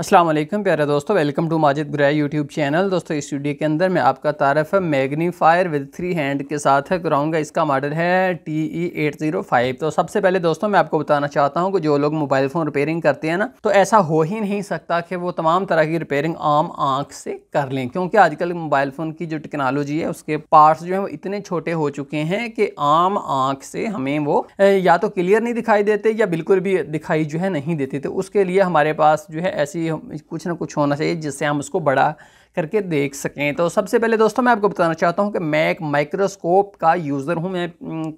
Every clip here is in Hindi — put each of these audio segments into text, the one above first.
असलम प्यारे दोस्तों वेलकम टू माजिद ग्रह यूट्यूब चैनल दोस्तों इस वीडियो के अंदर मैं आपका तारफ़ मैग्नीफायर विद थ्री हैंड के साथ है कराऊंगा इसका मॉडल है T E eight zero five तो सबसे पहले दोस्तों मैं आपको बताना चाहता हूं कि जो लोग मोबाइल फ़ोन रिपेयरिंग करते हैं ना तो ऐसा हो ही नहीं सकता कि वो तमाम तरह की रिपेयरिंग आम आँख से कर लें क्योंकि आजकल मोबाइल फ़ोन की जो टेक्नोलॉजी है उसके पार्ट्स जो है वो इतने छोटे हो चुके हैं कि आम आँख से हमें वो या तो क्लियर नहीं दिखाई देते या बिल्कुल भी दिखाई जो है नहीं देते तो उसके लिए हमारे पास जो है ऐसी कुछ ना कुछ होना चाहिए जिससे हम उसको बड़ा करके देख सकें तो सबसे पहले दोस्तों मैं आपको बताना चाहता हूं कि मैं एक माइक्रोस्कोप का यूज़र हूं मैं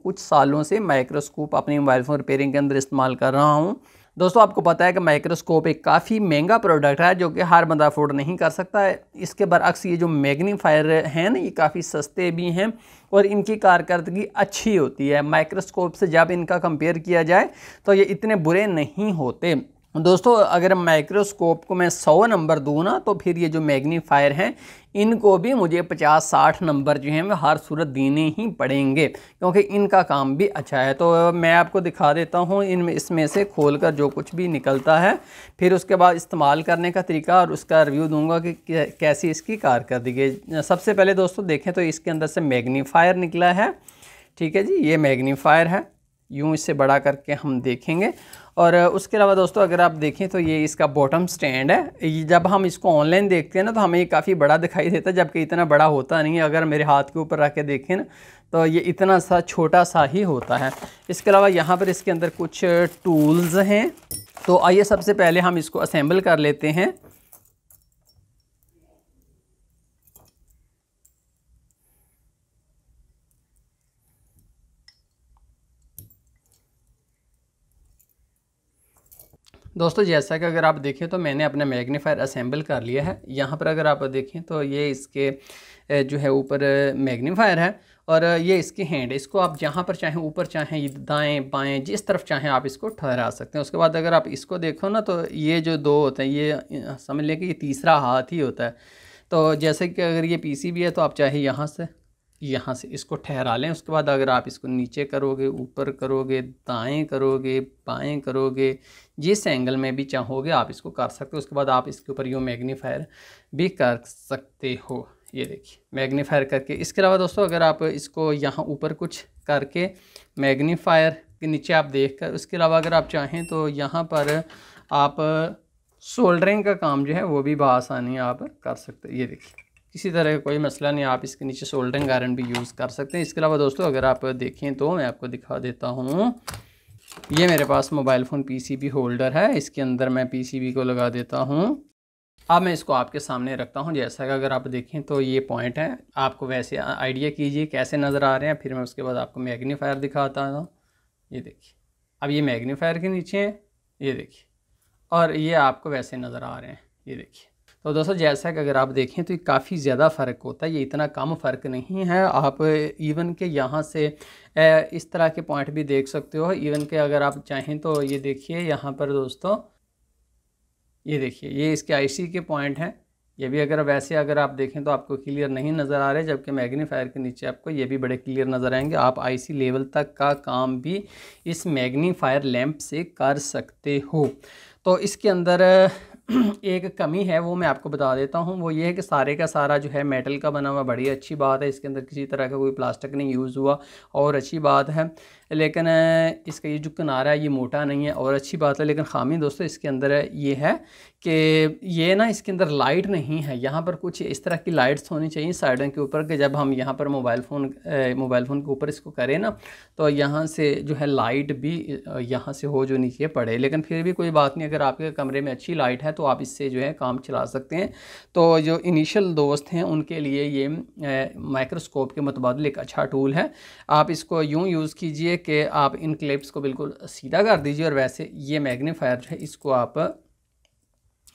कुछ सालों से माइक्रोस्कोप अपने मोबाइल फ़ोन रिपेयरिंग के अंदर इस्तेमाल कर रहा हूं दोस्तों आपको पता है कि माइक्रोस्कोप एक काफ़ी महंगा प्रोडक्ट है जो कि हर बंदा अफोर्ड नहीं कर सकता है इसके बरक्स ये जो मैग्नीफायर हैं ना ये काफ़ी सस्ते भी हैं और इनकी कारकर्दगी अच्छी होती है माइक्रोस्कोप से जब इनका कंपेयर किया जाए तो ये इतने बुरे नहीं होते दोस्तों अगर माइक्रोस्कोप को मैं सौ नंबर दूँ ना तो फिर ये जो मैग्नीफायर हैं इनको भी मुझे पचास साठ नंबर जो हैं वो हर सूरत देने ही पड़ेंगे क्योंकि इनका काम भी अच्छा है तो मैं आपको दिखा देता हूँ इन इसमें से खोल कर जो कुछ भी निकलता है फिर उसके बाद इस्तेमाल करने का तरीका और उसका रिव्यू दूँगा कि कैसी इसकी कारकर्दगी सबसे पहले दोस्तों देखें तो इसके अंदर से मैग्नीफायर निकला है ठीक है जी ये मैग्नीफायर है यूँ इसे बड़ा करके हम देखेंगे और उसके अलावा दोस्तों अगर आप देखें तो ये इसका बॉटम स्टैंड है ये जब हम इसको ऑनलाइन देखते हैं ना तो हमें ये काफ़ी बड़ा दिखाई देता है जबकि इतना बड़ा होता नहीं है अगर मेरे हाथ के ऊपर रख के देखें ना तो ये इतना सा छोटा सा ही होता है इसके अलावा यहाँ पर इसके अंदर कुछ टूल्स हैं तो आइए सबसे पहले हम इसको असेंबल कर लेते हैं दोस्तों जैसा कि अगर आप देखें तो मैंने अपना मैग्नीफायर असेंबल कर लिया है यहाँ पर अगर आप देखें तो ये इसके जो है ऊपर मैग्नीफायर है और ये इसके हैंड इसको आप जहाँ पर चाहें ऊपर चाहें दाएं बाएं जिस तरफ चाहें आप इसको ठहरा सकते हैं उसके बाद अगर आप इसको देखो ना तो ये जो दो होते हैं ये समझ लें कि ये तीसरा हाथ ही होता है तो जैसे कि अगर ये भी है तो आप चाहे यहाँ से यहाँ से इसको ठहरा लें उसके बाद अगर आप इसको नीचे करोगे ऊपर करोगे दाएं करोगे बाएं करोगे जिस एंगल में भी चाहोगे आप इसको कर सकते हो उसके बाद आप इसके ऊपर यूँ मैग्नीफायर भी कर सकते हो ये देखिए मैग्नीफायर करके इसके अलावा दोस्तों अगर आप इसको यहाँ ऊपर कुछ करके मैग्नीफायर के नीचे आप देख कर उसके अलावा अगर आप चाहें तो यहाँ पर आप सोल्डरिंग का काम जो है वो भी बसानी आप कर सकते ये देखिए किसी तरह का कोई मसला नहीं आप इसके नीचे सोल्डरिंग आयरन भी यूज़ कर सकते हैं इसके अलावा दोस्तों अगर आप देखें तो मैं आपको दिखा देता हूँ ये मेरे पास मोबाइल फ़ोन पीसीबी होल्डर है इसके अंदर मैं पीसीबी को लगा देता हूँ अब मैं इसको आपके सामने रखता हूँ जैसा कि अगर आप देखें तो ये पॉइंट है आपको वैसे आइडिया कीजिए कैसे नज़र आ रहे हैं फिर मैं उसके बाद आपको मैग्नीफायर दिखाता हूँ ये देखिए अब ये मैग्नीफायर के नीचे है ये देखिए और ये आपको वैसे नज़र आ रहे हैं ये देखिए तो दोस्तों जैसा कि अगर आप देखें तो ये काफ़ी ज़्यादा फ़र्क होता है ये इतना कम फ़र्क नहीं है आप इवन के यहाँ से इस तरह के पॉइंट भी देख सकते हो इवन के अगर आप चाहें तो ये देखिए यहाँ पर दोस्तों ये देखिए ये इसके आईसी के पॉइंट हैं ये भी अगर वैसे अगर आप देखें तो आपको क्लियर नहीं नज़र आ रहे जबकि मैग्नीफायर के नीचे आपको ये भी बड़े क्लियर नज़र आएंगे आप आईसी लेवल तक का काम भी इस मैग्नीफायर लैंप से कर सकते हो तो इसके अंदर एक कमी है वो मैं आपको बता देता हूँ वो ये है कि सारे का सारा जो है मेटल का बना हुआ बड़ी अच्छी बात है इसके अंदर किसी तरह का कोई प्लास्टिक नहीं यूज़ हुआ और अच्छी बात है लेकिन इसका ये जो किनारा है ये मोटा नहीं है और अच्छी बात है लेकिन खामी दोस्तों इसके अंदर ये है कि ये ना इसके अंदर लाइट नहीं है यहाँ पर कुछ इस तरह की लाइट्स होनी चाहिए साइडों के ऊपर कि जब हम यहाँ पर मोबाइल फ़ोन मोबाइल फ़ोन के ऊपर इसको करें ना तो यहाँ से जो है लाइट भी यहाँ से हो जो नीचे पड़े लेकिन फिर भी कोई बात नहीं अगर आपके कमरे में अच्छी लाइट है तो आप इससे जो है काम चला सकते हैं तो जो इनिशियल दोस्त हैं उनके लिए ये माइक्रोस्कोप के मुतबाद एक अच्छा टूल है आप इसको यूँ यूज़ कीजिए कि आप इन क्लिप्स को बिल्कुल सीधा कर दीजिए और वैसे ये मैग्नीफायर जो है इसको आप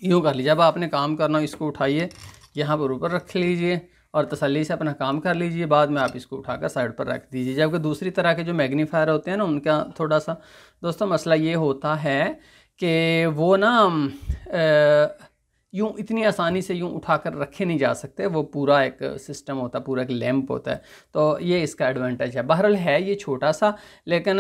यूँ कर लीजिए अब आपने काम करना हो इसको उठाइए यहाँ पर ऊपर रख लीजिए और तसली से अपना काम कर लीजिए बाद में आप इसको उठाकर साइड पर रख दीजिए जबकि दूसरी तरह के जो मैग्नीफायर होते हैं ना उनका थोड़ा सा दोस्तों मसला ये होता है कि वो ना आ, यूँ इतनी आसानी से यूँ उठा कर रखे नहीं जा सकते वो पूरा एक सिस्टम होता है पूरा एक लैम्प होता है तो ये इसका एडवांटेज है बहरहाल है ये छोटा सा लेकिन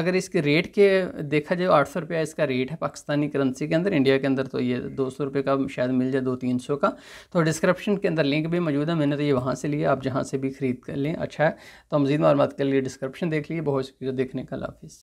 अगर इसके रेट के देखा जाए आठ सौ रुपया इसका रेट है पाकिस्तानी करेंसी के अंदर इंडिया के अंदर तो ये दो सौ रुपये का शायद मिल जाए दो तीन सौ का तो डिस्क्रिप्शन के अंदर लिंक भी मौजूद है मैंने तो ये वहाँ से लिया आप जहाँ से भी ख़रीद कर लें अच्छा है तो मजीद मालूम के लिए डिस्क्रिप्शन देख लीजिए बहुत शुक्रिया देखने का लाफिज़